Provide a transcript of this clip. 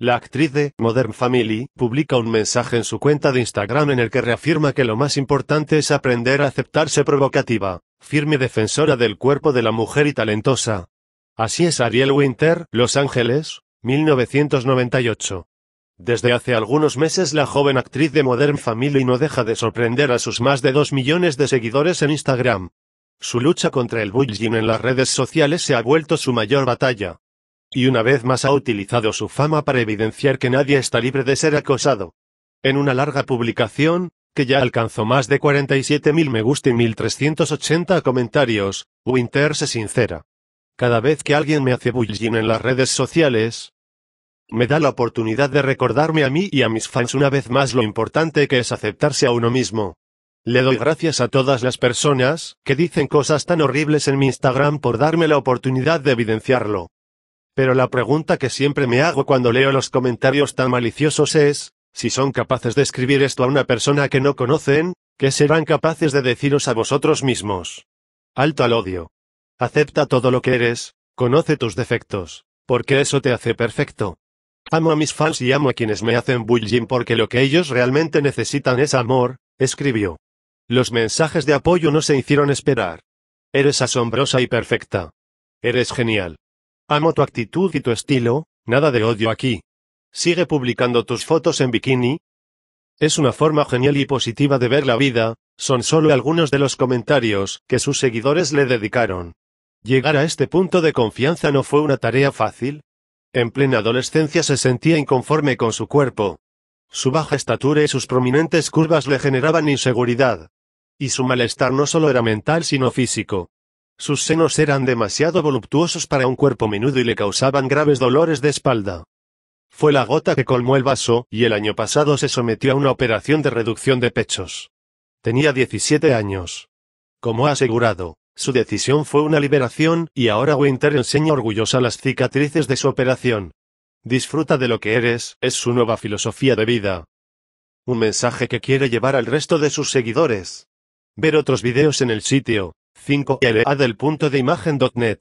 La actriz de Modern Family publica un mensaje en su cuenta de Instagram en el que reafirma que lo más importante es aprender a aceptarse provocativa, firme defensora del cuerpo de la mujer y talentosa. Así es Ariel Winter, Los Ángeles, 1998. Desde hace algunos meses la joven actriz de Modern Family no deja de sorprender a sus más de 2 millones de seguidores en Instagram. Su lucha contra el bullying en las redes sociales se ha vuelto su mayor batalla y una vez más ha utilizado su fama para evidenciar que nadie está libre de ser acosado. En una larga publicación, que ya alcanzó más de 47.000 me gusta y 1.380 comentarios, Winter se sincera. Cada vez que alguien me hace bullying en las redes sociales, me da la oportunidad de recordarme a mí y a mis fans una vez más lo importante que es aceptarse a uno mismo. Le doy gracias a todas las personas que dicen cosas tan horribles en mi Instagram por darme la oportunidad de evidenciarlo. Pero la pregunta que siempre me hago cuando leo los comentarios tan maliciosos es, si son capaces de escribir esto a una persona que no conocen, ¿qué serán capaces de deciros a vosotros mismos? Alto al odio. Acepta todo lo que eres, conoce tus defectos, porque eso te hace perfecto. Amo a mis fans y amo a quienes me hacen bullying porque lo que ellos realmente necesitan es amor, escribió. Los mensajes de apoyo no se hicieron esperar. Eres asombrosa y perfecta. Eres genial. Amo tu actitud y tu estilo, nada de odio aquí. Sigue publicando tus fotos en bikini. Es una forma genial y positiva de ver la vida, son solo algunos de los comentarios que sus seguidores le dedicaron. Llegar a este punto de confianza no fue una tarea fácil. En plena adolescencia se sentía inconforme con su cuerpo. Su baja estatura y sus prominentes curvas le generaban inseguridad. Y su malestar no solo era mental sino físico. Sus senos eran demasiado voluptuosos para un cuerpo menudo y le causaban graves dolores de espalda. Fue la gota que colmó el vaso, y el año pasado se sometió a una operación de reducción de pechos. Tenía 17 años. Como ha asegurado, su decisión fue una liberación, y ahora Winter enseña orgullosa las cicatrices de su operación. Disfruta de lo que eres, es su nueva filosofía de vida. Un mensaje que quiere llevar al resto de sus seguidores. Ver otros videos en el sitio. 5 LA del punto de imagen.net